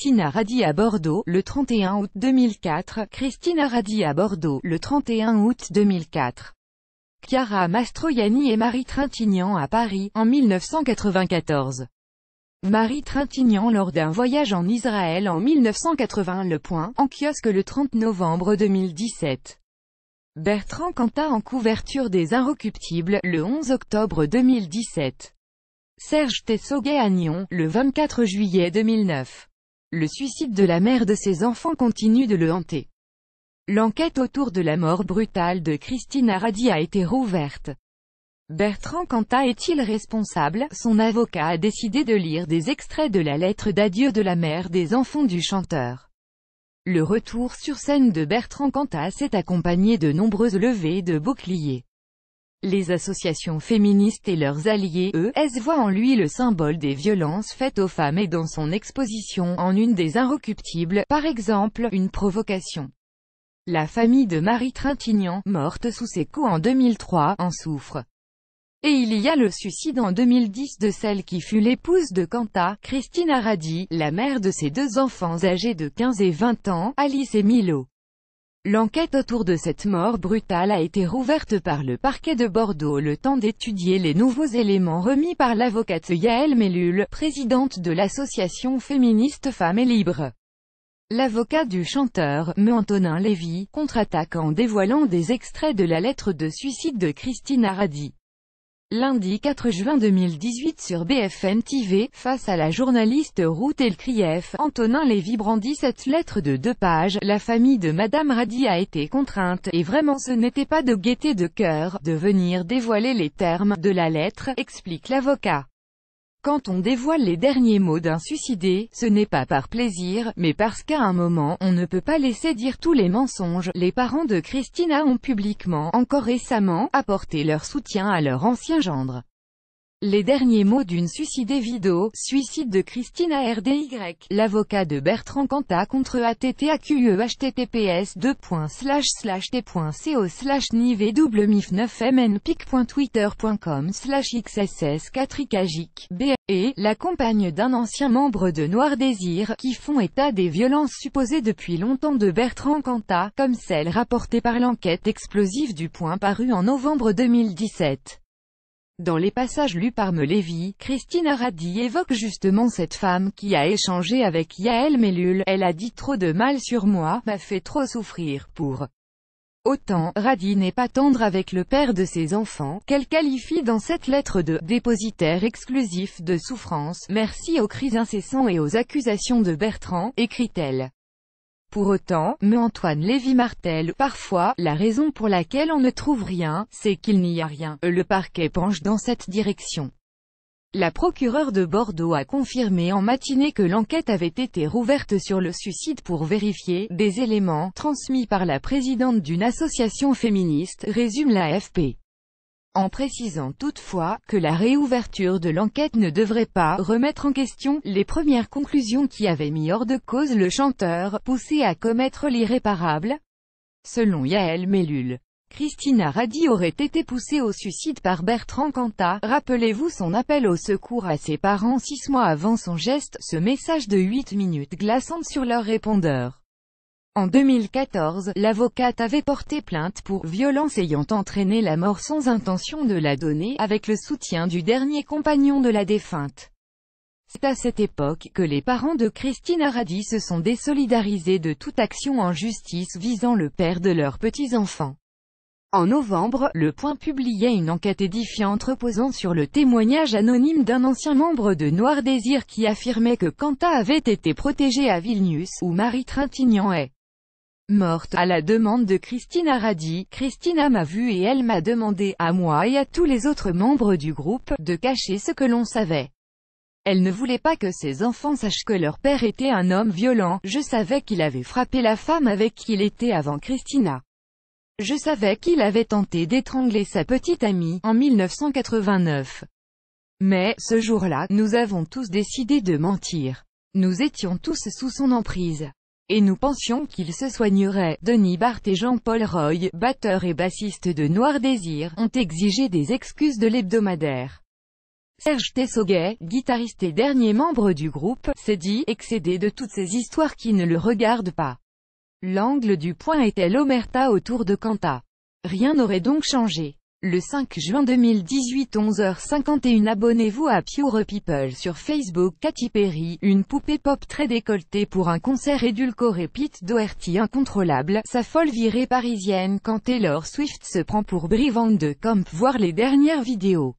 Christina Radi à Bordeaux, le 31 août 2004, Christina Radi à Bordeaux, le 31 août 2004. Chiara Mastroianni et Marie Trintignant à Paris, en 1994. Marie Trintignant lors d'un voyage en Israël en 1980 Le Point, en kiosque le 30 novembre 2017. Bertrand Cantat en couverture des Inrecuptibles, le 11 octobre 2017. Serge Tessoguet à Nyon, le 24 juillet 2009. Le suicide de la mère de ses enfants continue de le hanter. L'enquête autour de la mort brutale de Christine Aradi a été rouverte. Bertrand Cantat est-il responsable Son avocat a décidé de lire des extraits de la lettre d'adieu de la mère des enfants du chanteur. Le retour sur scène de Bertrand Cantat s'est accompagné de nombreuses levées de boucliers. Les associations féministes et leurs alliés, ES, voient en lui le symbole des violences faites aux femmes et dans son exposition, en une des inrecuptibles, par exemple, une provocation. La famille de Marie Trintignant, morte sous ses coups en 2003, en souffre. Et il y a le suicide en 2010 de celle qui fut l'épouse de Kanta, Christine Aradi, la mère de ses deux enfants âgés de 15 et 20 ans, Alice et Milo. L'enquête autour de cette mort brutale a été rouverte par le parquet de Bordeaux le temps d'étudier les nouveaux éléments remis par l'avocate Yael Mellul, présidente de l'association féministe Femmes et Libres. L'avocat du chanteur, M. Antonin Lévy, contre-attaque en dévoilant des extraits de la lettre de suicide de Christine Aradi. Lundi 4 juin 2018 sur BFM TV, face à la journaliste Ruth Elkrieff, Antonin Lévy brandit cette lettre de deux pages, la famille de Madame Radi a été contrainte, et vraiment ce n'était pas de gaieté de cœur, de venir dévoiler les termes de la lettre, explique l'avocat. Quand on dévoile les derniers mots d'un suicidé, ce n'est pas par plaisir, mais parce qu'à un moment, on ne peut pas laisser dire tous les mensonges. Les parents de Christina ont publiquement, encore récemment, apporté leur soutien à leur ancien gendre. Les derniers mots d'une suicidée vidéo, suicide de Christina RDY, l'avocat de Bertrand Cantat contre ATTAQE https tco slash niv 9 mnpic.twitter.com slash e xss 4 b et la compagne d'un ancien membre de Noir Désir, qui font état des violences supposées depuis longtemps de Bertrand Cantat, comme celles rapportées par l'enquête explosive du point paru en novembre 2017. Dans les passages lus par Melevi, Christina Radi évoque justement cette femme qui a échangé avec Yael Mellul, elle a dit trop de mal sur moi, m'a fait trop souffrir, pour Autant, Radi n'est pas tendre avec le père de ses enfants, qu'elle qualifie dans cette lettre de « dépositaire exclusif de souffrance », merci aux cris incessants et aux accusations de Bertrand, écrit-elle. Pour autant, me Antoine Lévy martel parfois, la raison pour laquelle on ne trouve rien, c'est qu'il n'y a rien. Le parquet penche dans cette direction. La procureure de Bordeaux a confirmé en matinée que l'enquête avait été rouverte sur le suicide pour vérifier des éléments transmis par la présidente d'une association féministe, résume l'AFP en précisant toutefois que la réouverture de l'enquête ne devrait pas remettre en question les premières conclusions qui avaient mis hors de cause le chanteur, poussé à commettre l'irréparable. Selon Yael Mellul, Christina Radi aurait été poussée au suicide par Bertrand Cantat. Rappelez-vous son appel au secours à ses parents six mois avant son geste, ce message de 8 minutes glaçante sur leur répondeur. En 2014, l'avocate avait porté plainte pour « violence ayant entraîné la mort sans intention de la donner » avec le soutien du dernier compagnon de la défunte. C'est à cette époque que les parents de Christine Aradi se sont désolidarisés de toute action en justice visant le père de leurs petits-enfants. En novembre, Le Point publiait une enquête édifiante reposant sur le témoignage anonyme d'un ancien membre de Noir Désir qui affirmait que Kanta avait été protégé à Vilnius, où Marie Trintignant est. Morte à la demande de Christina Radi, Christina m'a vu et elle m'a demandé, à moi et à tous les autres membres du groupe, de cacher ce que l'on savait. Elle ne voulait pas que ses enfants sachent que leur père était un homme violent, je savais qu'il avait frappé la femme avec qui il était avant Christina. Je savais qu'il avait tenté d'étrangler sa petite amie, en 1989. Mais, ce jour-là, nous avons tous décidé de mentir. Nous étions tous sous son emprise et nous pensions qu'il se soignerait. Denis Barth et Jean-Paul Roy, batteur et bassiste de Noir Désir, ont exigé des excuses de l'hebdomadaire. Serge Tessoguet, guitariste et dernier membre du groupe, s'est dit excédé de toutes ces histoires qui ne le regardent pas. L'angle du point était l'omerta autour de Kanta. Rien n'aurait donc changé. Le 5 juin 2018 11h51 Abonnez-vous à Pure People sur Facebook Katy Perry, une poupée pop très décolletée pour un concert édulcoré Pete Doherty incontrôlable, sa folle virée parisienne quand Taylor Swift se prend pour brivande de Camp. Voir les dernières vidéos.